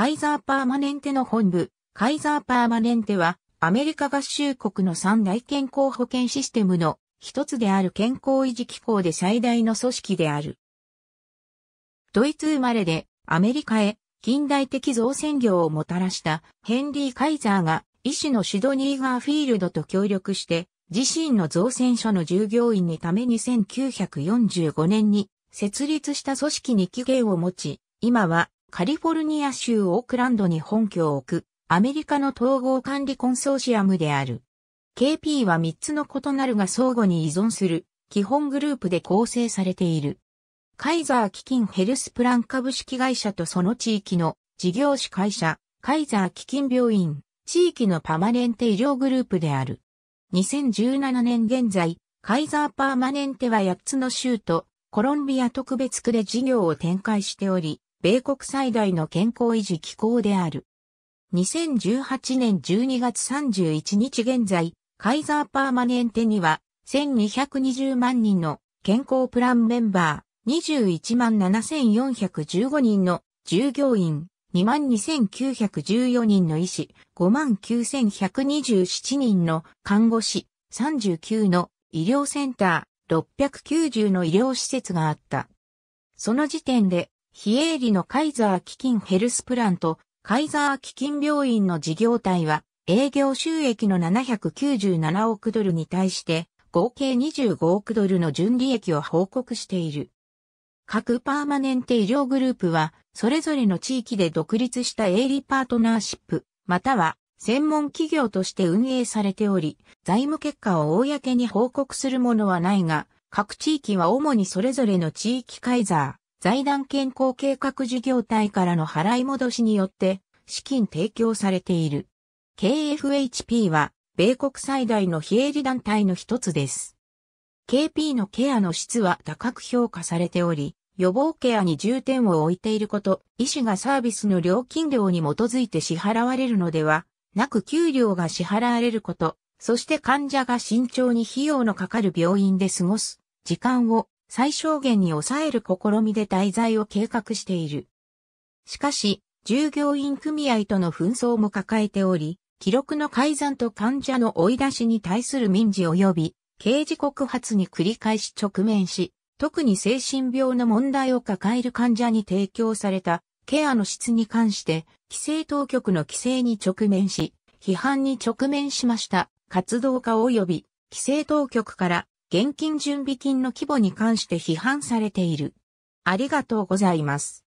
カイザーパーマネンテの本部、カイザーパーマネンテは、アメリカ合衆国の三大健康保険システムの一つである健康維持機構で最大の組織である。ドイツ生まれでアメリカへ近代的造船業をもたらしたヘンリー・カイザーが医師のシドニー・ガーフィールドと協力して自身の造船所の従業員にために1945年に設立した組織に起源を持ち、今はカリフォルニア州オークランドに本拠を置く、アメリカの統合管理コンソーシアムである。KP は3つの異なるが相互に依存する基本グループで構成されている。カイザー基金ヘルスプラン株式会社とその地域の事業主会社、カイザー基金病院、地域のパーマネンテ医療グループである。2017年現在、カイザーパーマネンテは8つの州とコロンビア特別区で事業を展開しており、米国最大の健康維持機構である。2018年12月31日現在、カイザーパーマネンテには1220万人の健康プランメンバー、21万7415人の従業員、2万2914人の医師、5万9127人の看護師、39の医療センター、690の医療施設があった。その時点で非営利のカイザー基金ヘルスプランとカイザー基金病院の事業体は営業収益の797億ドルに対して合計25億ドルの純利益を報告している。各パーマネンテ医療グループはそれぞれの地域で独立した営利パートナーシップまたは専門企業として運営されており、財務結果を公に報告するものはないが、各地域は主にそれぞれの地域カイザー、財団健康計画事業体からの払い戻しによって資金提供されている。KFHP は米国最大の非営利団体の一つです。KP のケアの質は高く評価されており、予防ケアに重点を置いていること、医師がサービスの料金料に基づいて支払われるのではなく給料が支払われること、そして患者が慎重に費用のかかる病院で過ごす時間を最小限に抑える試みで滞在を計画している。しかし、従業員組合との紛争も抱えており、記録の改ざんと患者の追い出しに対する民事及び刑事告発に繰り返し直面し、特に精神病の問題を抱える患者に提供されたケアの質に関して、規制当局の規制に直面し、批判に直面しました。活動家及び規制当局から現金準備金の規模に関して批判されている。ありがとうございます。